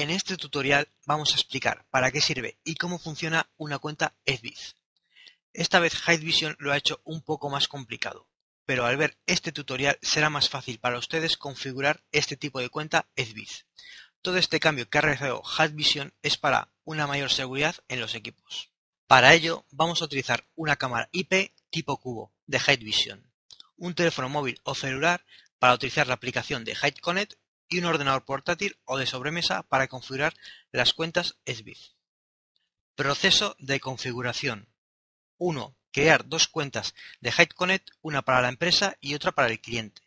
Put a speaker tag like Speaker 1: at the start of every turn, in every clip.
Speaker 1: En este tutorial vamos a explicar para qué sirve y cómo funciona una cuenta Edviz. Esta vez Hidevision lo ha hecho un poco más complicado, pero al ver este tutorial será más fácil para ustedes configurar este tipo de cuenta Edviz. Todo este cambio que ha realizado Hidevision es para una mayor seguridad en los equipos. Para ello vamos a utilizar una cámara IP tipo cubo de Hidevision, un teléfono móvil o celular para utilizar la aplicación de Hideconnect y un ordenador portátil o de sobremesa para configurar las cuentas SBIF. Proceso de configuración. 1. Crear dos cuentas de HideConnect, una para la empresa y otra para el cliente.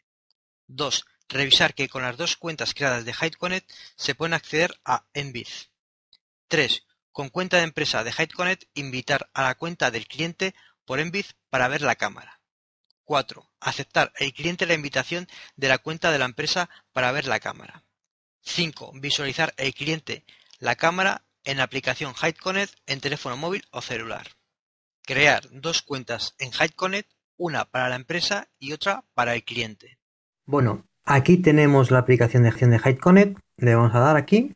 Speaker 1: 2. Revisar que con las dos cuentas creadas de HideConnect se pueden acceder a Envid. 3. Con cuenta de empresa de HideConnect invitar a la cuenta del cliente por EnBiz para ver la cámara. 4. aceptar el cliente la invitación de la cuenta de la empresa para ver la cámara. 5. Visualizar el cliente la cámara en la aplicación HideConnect en teléfono móvil o celular. Crear dos cuentas en HideConnect, una para la empresa y otra para el cliente. Bueno, aquí tenemos la aplicación de acción de HideConnect, le vamos a dar aquí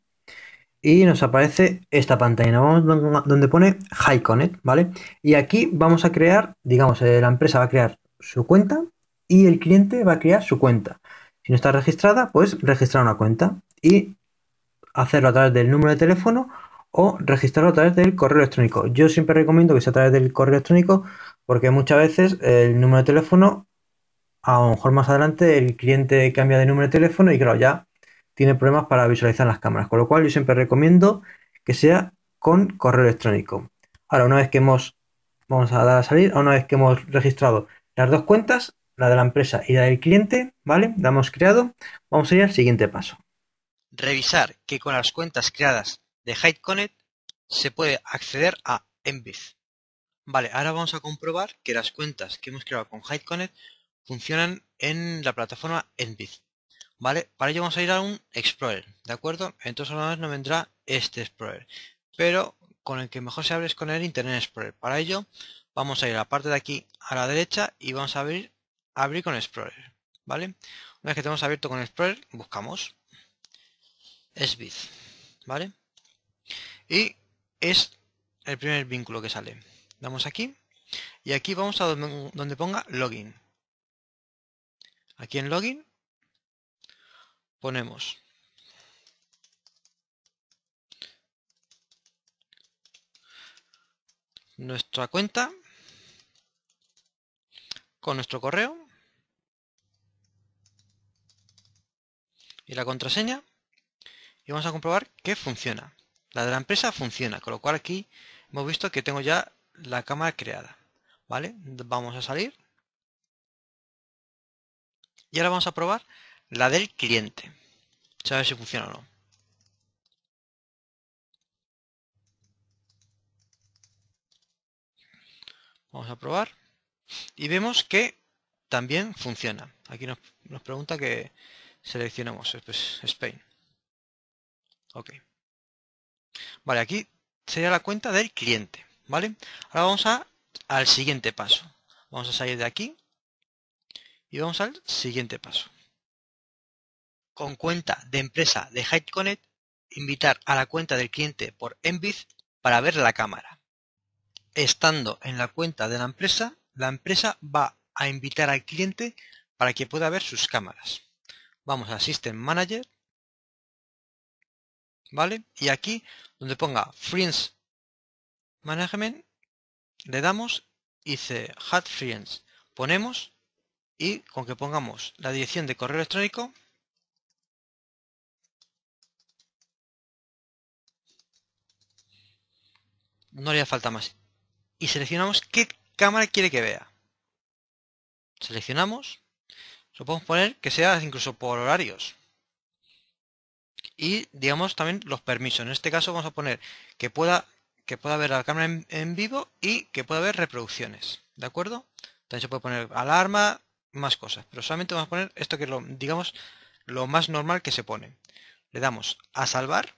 Speaker 1: y nos aparece esta pantalla, vamos donde pone HideConnect, ¿vale? Y aquí vamos a crear, digamos, eh, la empresa va a crear su cuenta y el cliente va a crear su cuenta. Si no está registrada, pues registrar una cuenta y hacerlo a través del número de teléfono o registrarlo a través del correo electrónico. Yo siempre recomiendo que sea a través del correo electrónico porque muchas veces el número de teléfono, a lo mejor más adelante el cliente cambia de número de teléfono y claro, ya tiene problemas para visualizar las cámaras. Con lo cual yo siempre recomiendo que sea con correo electrónico. Ahora, una vez que hemos, vamos a dar a salir, una vez que hemos registrado las dos cuentas, la de la empresa y la del cliente, ¿vale? La hemos creado. Vamos a ir al siguiente paso. Revisar que con las cuentas creadas de HideConnect se puede acceder a Enviz. Vale, ahora vamos a comprobar que las cuentas que hemos creado con HideConnect funcionan en la plataforma Enviz. Vale, para ello vamos a ir a un Explorer, ¿de acuerdo? Entonces ahora nos vendrá este Explorer, pero con el que mejor se abre es con el Internet Explorer. Para ello vamos a ir a la parte de aquí a la derecha y vamos a abrir, abrir con Explorer. ¿Vale? Una vez que tenemos abierto con Explorer, buscamos SBID. ¿Vale? Y es el primer vínculo que sale. Damos aquí y aquí vamos a donde ponga login. Aquí en login ponemos nuestra cuenta con nuestro correo y la contraseña y vamos a comprobar que funciona. La de la empresa funciona, con lo cual aquí hemos visto que tengo ya la cámara creada. ¿Vale? Vamos a salir. Y ahora vamos a probar la del cliente. a ver si funciona o no. Vamos a probar. Y vemos que también funciona. Aquí nos, pregunta que seleccionamos eh, pues, Spain. Ok. Vale, aquí sería la cuenta del cliente. ¿Vale? Ahora vamos a, al siguiente paso. Vamos a salir de aquí y vamos al siguiente paso. Con cuenta de empresa de hyde invitar a la cuenta del cliente por Envid para ver la cámara. Estando en la cuenta de la empresa, la empresa va a invitar al cliente para que pueda ver sus cámaras. Vamos a System Manager, ¿vale? Y aquí, donde ponga Friends Management, le damos y dice hat Friends. Ponemos y con que pongamos la dirección de correo electrónico, no haría falta más. Y seleccionamos qué cámara quiere que vea. Seleccionamos. Lo podemos poner que sea incluso por horarios. Y digamos también los permisos. En este caso vamos a poner que pueda que pueda ver la cámara en, vivo y que pueda ver reproducciones. ¿De acuerdo? También se puede poner alarma, más cosas. Pero solamente vamos a poner esto que es lo, digamos, lo más normal que se pone. Le damos a salvar.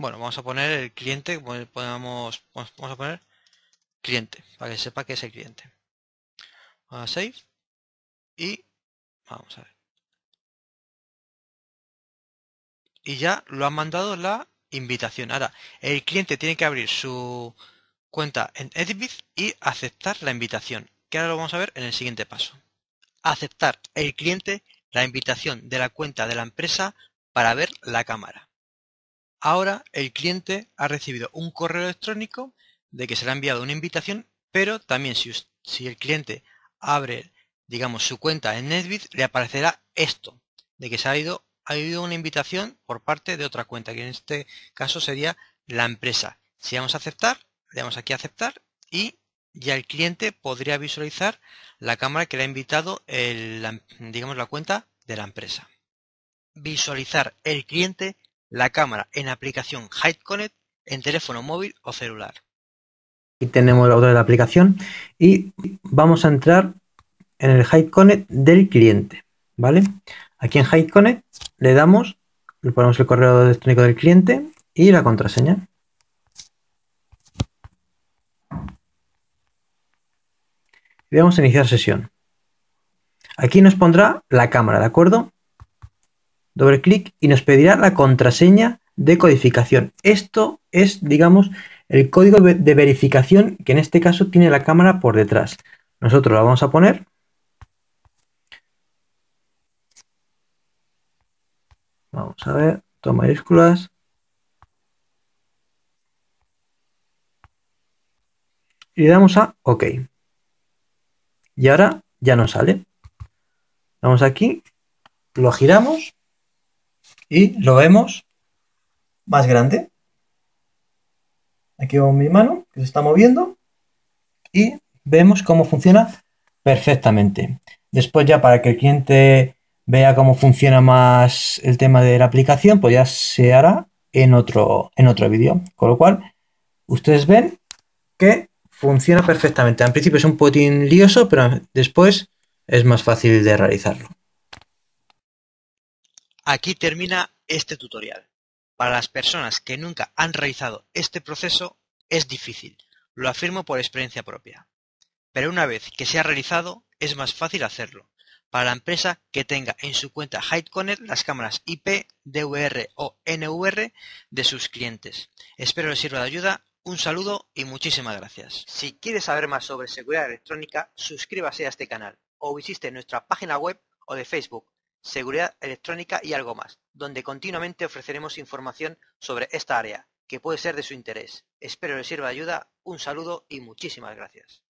Speaker 1: Bueno, vamos a poner el cliente, vamos a poner cliente, para que sepa que es el cliente. a save y vamos a ver. Y ya lo han mandado la invitación. Ahora, el cliente tiene que abrir su cuenta en Edbit y aceptar la invitación, que ahora lo vamos a ver en el siguiente paso. Aceptar el cliente la invitación de la cuenta de la empresa para ver la cámara ahora el cliente ha recibido un correo electrónico de que se le ha enviado una invitación, pero también si, si el cliente abre, digamos, su cuenta en NetBeat, le aparecerá esto, de que se ha ido ha habido una invitación por parte de otra cuenta, que en este caso sería la empresa. Si vamos a aceptar, le damos aquí a aceptar y ya el cliente podría visualizar la cámara que le ha invitado digamos, la cuenta de la empresa. Visualizar el cliente la cámara en aplicación Hide Connect en teléfono móvil o celular. Y tenemos la otra de la aplicación y vamos a entrar en el Hide del cliente, ¿vale? Aquí en HideConnect le damos, le ponemos el correo electrónico del cliente y la contraseña. Y vamos a iniciar sesión. Aquí nos pondrá la cámara, ¿de acuerdo? doble clic y nos pedirá la contraseña de codificación. Esto es, digamos, el código de verificación que en este caso tiene la cámara por detrás. Nosotros la vamos a poner. Vamos a ver, todo mayúsculas. Y le damos a OK. Y ahora ya nos sale. Vamos aquí, lo giramos y lo vemos más grande. Aquí vemos mi mano que se está moviendo y vemos cómo funciona perfectamente. Después ya para que el cliente vea cómo funciona más el tema de la aplicación, pues ya se hará en otro, en otro vídeo. Con lo cual, ustedes ven que funciona perfectamente. Al principio es un poquitín lioso, pero después es más fácil de realizarlo. Aquí termina este tutorial. Para las personas que nunca han realizado este proceso es difícil, lo afirmo por experiencia propia. Pero una vez que se ha realizado es más fácil hacerlo. Para la empresa que tenga en su cuenta HideConnect las cámaras IP, DVR o NVR de sus clientes. Espero les sirva de ayuda. Un saludo y muchísimas gracias. Si quieres saber más sobre seguridad electrónica, suscríbase a este canal o visite nuestra página web o de Facebook seguridad electrónica y algo más, donde continuamente ofreceremos información sobre esta área, que puede ser de su interés. Espero les sirva ayuda, un saludo y muchísimas gracias.